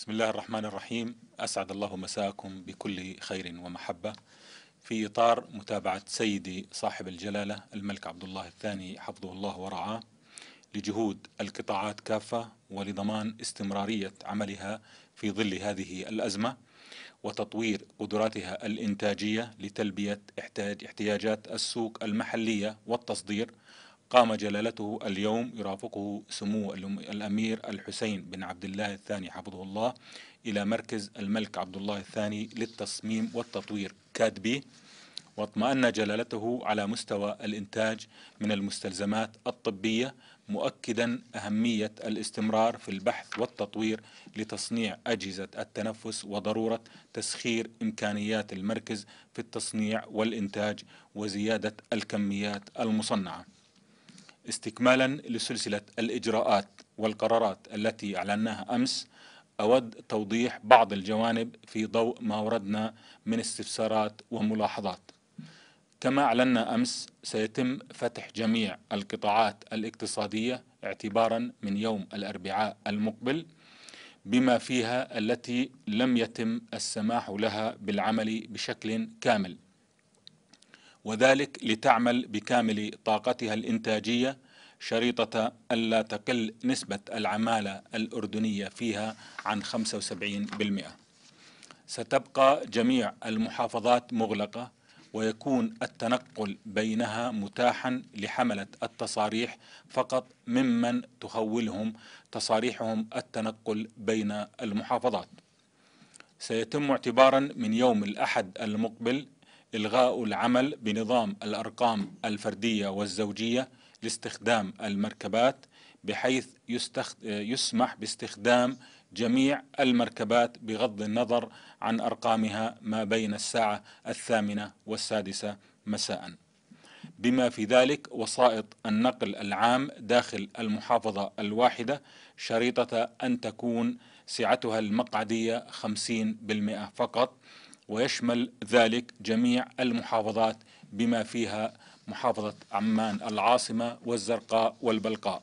بسم الله الرحمن الرحيم أسعد الله مساكم بكل خير ومحبة في إطار متابعة سيدي صاحب الجلالة الملك عبد الله الثاني حفظه الله ورعاه لجهود القطاعات كافة ولضمان استمرارية عملها في ظل هذه الأزمة وتطوير قدراتها الإنتاجية لتلبية احتياجات السوق المحلية والتصدير قام جلالته اليوم يرافقه سمو الأمير الحسين بن عبد الله الثاني حفظه الله إلى مركز الملك عبد الله الثاني للتصميم والتطوير كادبي واطمأن جلالته على مستوى الإنتاج من المستلزمات الطبية مؤكدا أهمية الاستمرار في البحث والتطوير لتصنيع أجهزة التنفس وضرورة تسخير إمكانيات المركز في التصنيع والإنتاج وزيادة الكميات المصنعة استكمالا لسلسلة الإجراءات والقرارات التي أعلناها أمس أود توضيح بعض الجوانب في ضوء ما وردنا من استفسارات وملاحظات كما أعلنا أمس سيتم فتح جميع القطاعات الاقتصادية اعتبارا من يوم الأربعاء المقبل بما فيها التي لم يتم السماح لها بالعمل بشكل كامل وذلك لتعمل بكامل طاقتها الإنتاجية شريطة ألا تقل نسبة العمالة الأردنية فيها عن 75% ستبقى جميع المحافظات مغلقة ويكون التنقل بينها متاحا لحملة التصاريح فقط ممن تخولهم تصاريحهم التنقل بين المحافظات سيتم اعتبارا من يوم الأحد المقبل إلغاء العمل بنظام الأرقام الفردية والزوجية لاستخدام المركبات بحيث يستخد... يسمح باستخدام جميع المركبات بغض النظر عن أرقامها ما بين الساعة الثامنة والسادسة مساء بما في ذلك وسائط النقل العام داخل المحافظة الواحدة شريطة أن تكون سعتها المقعدية 50% فقط ويشمل ذلك جميع المحافظات بما فيها محافظة عمان العاصمة والزرقاء والبلقاء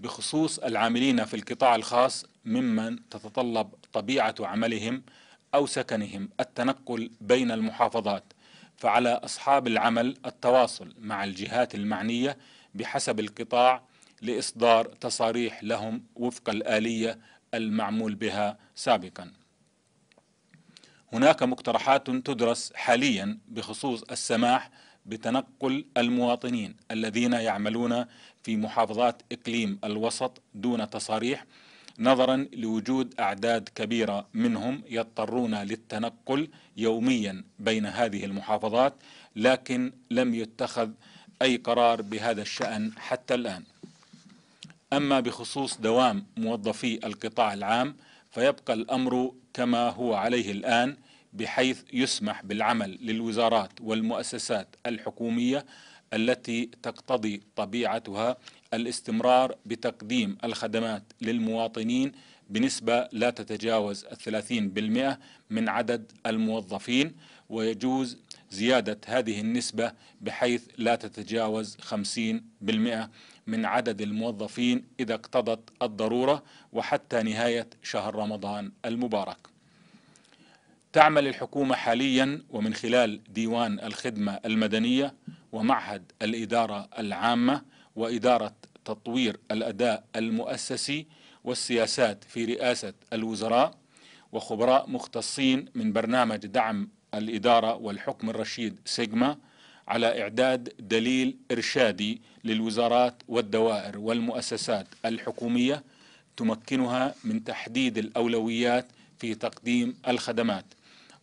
بخصوص العاملين في القطاع الخاص ممن تتطلب طبيعة عملهم أو سكنهم التنقل بين المحافظات فعلى أصحاب العمل التواصل مع الجهات المعنية بحسب القطاع لإصدار تصاريح لهم وفق الآلية المعمول بها سابقاً هناك مقترحات تدرس حاليا بخصوص السماح بتنقل المواطنين الذين يعملون في محافظات اقليم الوسط دون تصاريح نظرا لوجود اعداد كبيره منهم يضطرون للتنقل يوميا بين هذه المحافظات لكن لم يتخذ اي قرار بهذا الشان حتى الان. اما بخصوص دوام موظفي القطاع العام فيبقى الأمر كما هو عليه الآن بحيث يسمح بالعمل للوزارات والمؤسسات الحكومية التي تقتضي طبيعتها الاستمرار بتقديم الخدمات للمواطنين بنسبة لا تتجاوز الثلاثين بالمئة من عدد الموظفين ويجوز زيادة هذه النسبة بحيث لا تتجاوز خمسين بالمئة من عدد الموظفين إذا اقتضت الضرورة وحتى نهاية شهر رمضان المبارك تعمل الحكومة حاليا ومن خلال ديوان الخدمة المدنية ومعهد الإدارة العامة وإدارة تطوير الأداء المؤسسي والسياسات في رئاسة الوزراء وخبراء مختصين من برنامج دعم الإدارة والحكم الرشيد سيجما على إعداد دليل إرشادي للوزارات والدوائر والمؤسسات الحكومية تمكنها من تحديد الأولويات في تقديم الخدمات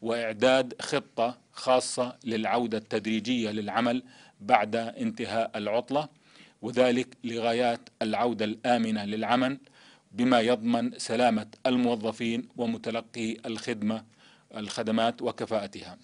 وإعداد خطة خاصة للعودة التدريجية للعمل بعد انتهاء العطلة وذلك لغايات العودة الآمنة للعمل بما يضمن سلامة الموظفين ومتلقي الخدمة الخدمات وكفاءتها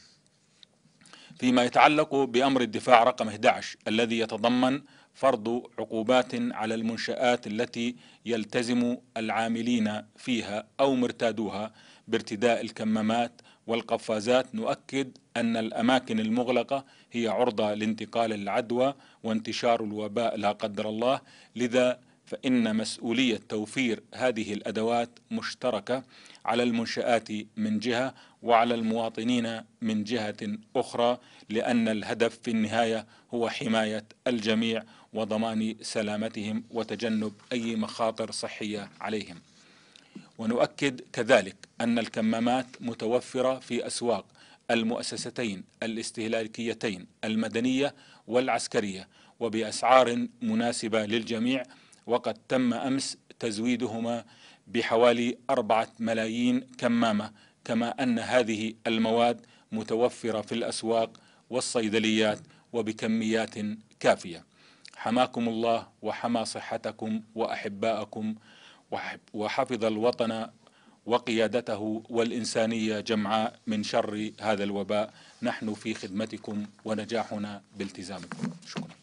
فيما يتعلق بأمر الدفاع رقم 11 الذي يتضمن فرض عقوبات على المنشآت التي يلتزم العاملين فيها أو مرتادوها بارتداء الكمامات والقفازات نؤكد أن الأماكن المغلقة هي عرضة لانتقال العدوى وانتشار الوباء لا قدر الله لذا فإن مسؤولية توفير هذه الأدوات مشتركة على المنشآت من جهة وعلى المواطنين من جهة أخرى لأن الهدف في النهاية هو حماية الجميع وضمان سلامتهم وتجنب أي مخاطر صحية عليهم ونؤكد كذلك أن الكمامات متوفرة في أسواق المؤسستين الاستهلاكيتين المدنية والعسكرية وبأسعار مناسبة للجميع وقد تم أمس تزويدهما بحوالي أربعة ملايين كمامة كما أن هذه المواد متوفرة في الأسواق والصيدليات وبكميات كافية حماكم الله وحمى صحتكم وأحباءكم وحفظ الوطن وقيادته والإنسانية جمعاء من شر هذا الوباء نحن في خدمتكم ونجاحنا بالتزامكم شكرا